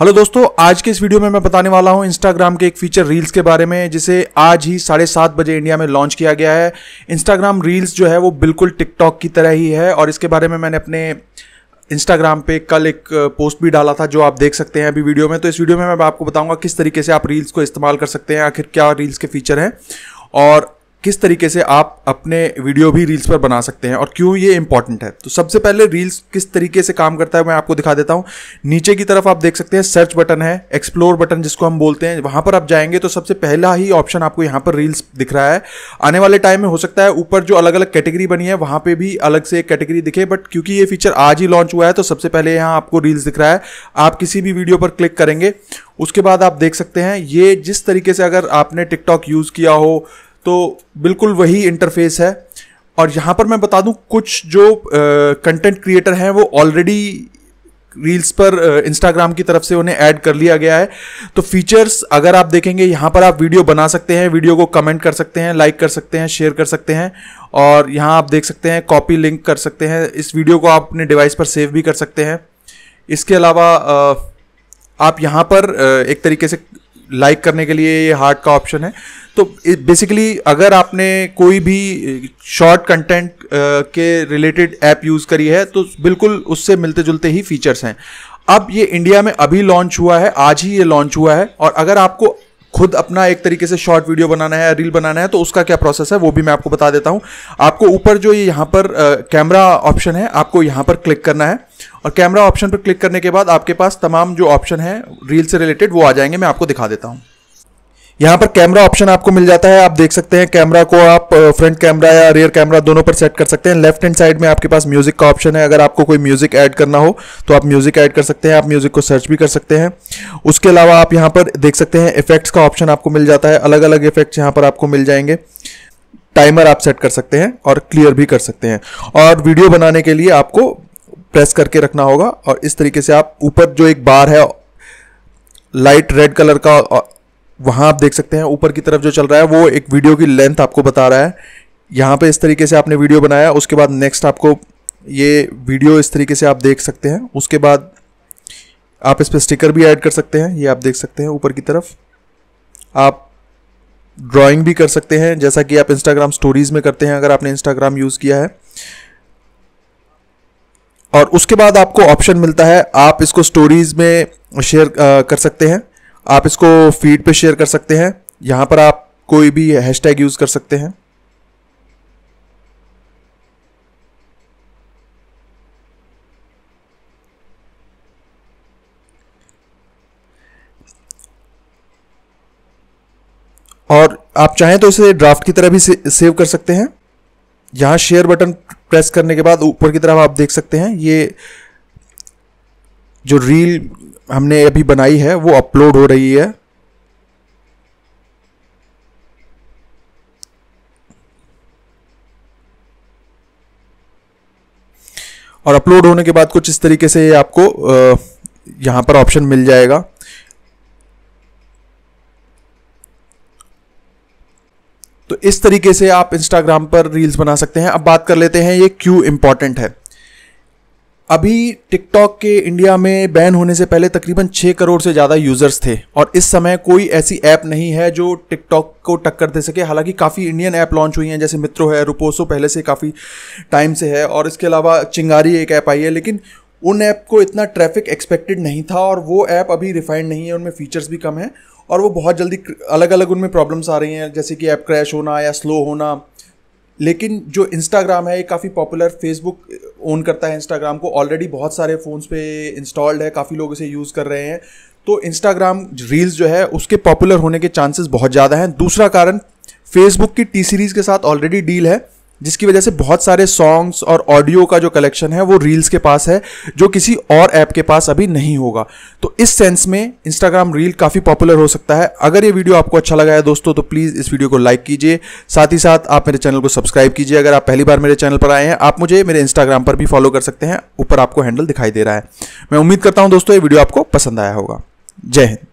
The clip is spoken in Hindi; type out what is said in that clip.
हेलो दोस्तों आज के इस वीडियो में मैं बताने वाला हूं इंस्टाग्राम के एक फीचर रील्स के बारे में जिसे आज ही साढ़े सात बजे इंडिया में लॉन्च किया गया है इंस्टाग्राम रील्स जो है वो बिल्कुल टिकटॉक की तरह ही है और इसके बारे में मैंने अपने इंस्टाग्राम पे कल एक पोस्ट भी डाला था जो आप देख सकते हैं अभी वीडियो में तो इस वीडियो में मैं आपको बताऊंगा किस तरीके से आप रील्स को इस्तेमाल कर सकते हैं आखिर क्या रील्स के फीचर हैं और किस तरीके से आप अपने वीडियो भी रील्स पर बना सकते हैं और क्यों ये इंपॉर्टेंट है तो सबसे पहले रील्स किस तरीके से काम करता है मैं आपको दिखा देता हूँ नीचे की तरफ आप देख सकते हैं सर्च बटन है एक्सप्लोर बटन जिसको हम बोलते हैं वहाँ पर आप जाएंगे तो सबसे पहला ही ऑप्शन आपको यहाँ पर रील्स दिख रहा है आने वाले टाइम में हो सकता है ऊपर जो अलग अलग कैटेगरी बनी है वहाँ पर भी अलग से एक कैटेगरी दिखे बट क्योंकि ये फीचर आज ही लॉन्च हुआ है तो सबसे पहले यहाँ आपको रील्स दिख रहा है आप किसी भी वीडियो पर क्लिक करेंगे उसके बाद आप देख सकते हैं ये जिस तरीके से अगर आपने टिकटॉक यूज़ किया हो तो बिल्कुल वही इंटरफेस है और यहाँ पर मैं बता दूँ कुछ जो कंटेंट क्रिएटर हैं वो ऑलरेडी रील्स पर इंस्टाग्राम की तरफ से उन्हें ऐड कर लिया गया है तो फीचर्स अगर आप देखेंगे यहाँ पर आप वीडियो बना सकते हैं वीडियो को कमेंट कर सकते हैं लाइक कर सकते हैं शेयर कर सकते हैं और यहाँ आप देख सकते हैं कॉपी लिंक कर सकते हैं इस वीडियो को आप अपने डिवाइस पर सेव भी कर सकते हैं इसके अलावा आप यहाँ पर एक तरीके से लाइक like करने के लिए ये हार्ट का ऑप्शन है तो बेसिकली अगर आपने कोई भी शॉर्ट कंटेंट के रिलेटेड ऐप यूज़ करी है तो बिल्कुल उससे मिलते जुलते ही फीचर्स हैं अब ये इंडिया में अभी लॉन्च हुआ है आज ही ये लॉन्च हुआ है और अगर आपको खुद अपना एक तरीके से शॉर्ट वीडियो बनाना है रील बनाना है तो उसका क्या प्रोसेस है वो भी मैं आपको बता देता हूँ आपको ऊपर जो ये यहाँ पर कैमरा ऑप्शन है आपको यहाँ पर क्लिक करना है और कैमरा ऑप्शन पर क्लिक करने के बाद आपके पास तमाम जो ऑप्शन है रील से रिलेटेड वो आ जाएंगे मैं आपको दिखा देता हूँ यहाँ पर कैमरा ऑप्शन आपको मिल जाता है आप देख सकते हैं कैमरा को आप फ्रंट कैमरा या रियर कैमरा दोनों पर सेट कर सकते हैं लेफ्ट हैंड साइड में आपके पास म्यूजिक का ऑप्शन है अगर आपको कोई म्यूजिक ऐड करना हो तो आप म्यूजिक ऐड कर सकते हैं आप म्यूजिक को सर्च भी कर सकते हैं उसके अलावा आप यहाँ पर देख सकते हैं इफेक्ट्स का ऑप्शन आपको मिल जाता है अलग अलग इफेक्ट्स यहाँ पर आपको मिल जाएंगे टाइमर आप सेट कर सकते हैं और क्लियर भी कर सकते हैं और वीडियो बनाने के लिए आपको प्रेस करके रखना होगा और इस तरीके से आप ऊपर जो एक बार है लाइट रेड कलर का वहाँ आप देख सकते हैं ऊपर की तरफ जो चल रहा है वो एक वीडियो की लेंथ आपको बता रहा है यहाँ पे इस तरीके से आपने वीडियो बनाया उसके बाद नेक्स्ट आपको ये वीडियो इस तरीके से आप देख सकते हैं उसके बाद आप इस पर स्टिकर भी ऐड कर सकते हैं ये आप देख सकते हैं ऊपर की तरफ आप ड्राइंग भी कर सकते हैं जैसा कि आप इंस्टाग्राम स्टोरीज़ में करते हैं अगर आपने इंस्टाग्राम यूज़ किया है और उसके बाद आपको ऑप्शन मिलता है आप इसको स्टोरीज़ में शेयर कर सकते हैं आप इसको फीड पे शेयर कर सकते हैं यहां पर आप कोई भी हैशटैग यूज़ कर सकते हैं और आप चाहें तो इसे ड्राफ्ट की तरह भी से, सेव कर सकते हैं यहां शेयर बटन प्रेस करने के बाद ऊपर की तरफ आप देख सकते हैं ये जो रील हमने अभी बनाई है वो अपलोड हो रही है और अपलोड होने के बाद कुछ इस तरीके से आपको यहां पर ऑप्शन मिल जाएगा तो इस तरीके से आप इंस्टाग्राम पर रील्स बना सकते हैं अब बात कर लेते हैं ये क्यों इंपॉर्टेंट है अभी टिकटॉक के इंडिया में बैन होने से पहले तकरीबन छः करोड़ से ज़्यादा यूज़र्स थे और इस समय कोई ऐसी ऐप नहीं है जो टिकटॉक को टक्कर दे सके हालांकि काफ़ी इंडियन ऐप लॉन्च हुई हैं जैसे मित्रो है रुपोसो पहले से काफ़ी टाइम से है और इसके अलावा चिंगारी एक ऐप आई है लेकिन उन ऐप को इतना ट्रैफिक एक्सपेक्टेड नहीं था और वो ऐप अभी रिफाइंड नहीं है उनमें फ़ीचर्स भी कम हैं और वो बहुत जल्दी अलग अलग उनमें प्रॉब्लम्स आ रही हैं जैसे कि ऐप क्रैश होना या स्लो होना लेकिन जो इंस्टाग्राम है ये काफ़ी पॉपुलर फेसबुक ओन करता है इंस्टाग्राम को ऑलरेडी बहुत सारे फ़ोन्स पे इंस्टॉल्ड है काफ़ी लोग इसे यूज़ कर रहे हैं तो इंस्टाग्राम रील्स जो है उसके पॉपुलर होने के चांसेस बहुत ज़्यादा हैं दूसरा कारण फेसबुक की टी सीरीज़ के साथ ऑलरेडी डील है जिसकी वजह से बहुत सारे सॉन्ग्स और ऑडियो का जो कलेक्शन है वो रील्स के पास है जो किसी और ऐप के पास अभी नहीं होगा तो इस सेंस में इंस्टाग्राम रील काफ़ी पॉपुलर हो सकता है अगर ये वीडियो आपको अच्छा लगा है दोस्तों तो प्लीज़ इस वीडियो को लाइक कीजिए साथ ही साथ आप मेरे चैनल को सब्सक्राइब कीजिए अगर आप पहली बार मेरे चैनल पर आए हैं आप मुझे मेरे इंस्टाग्राम पर भी फॉलो कर सकते हैं ऊपर आपको हैंडल दिखाई दे रहा है मैं उम्मीद करता हूँ दोस्तों ये वीडियो आपको पसंद आया होगा जय हिंद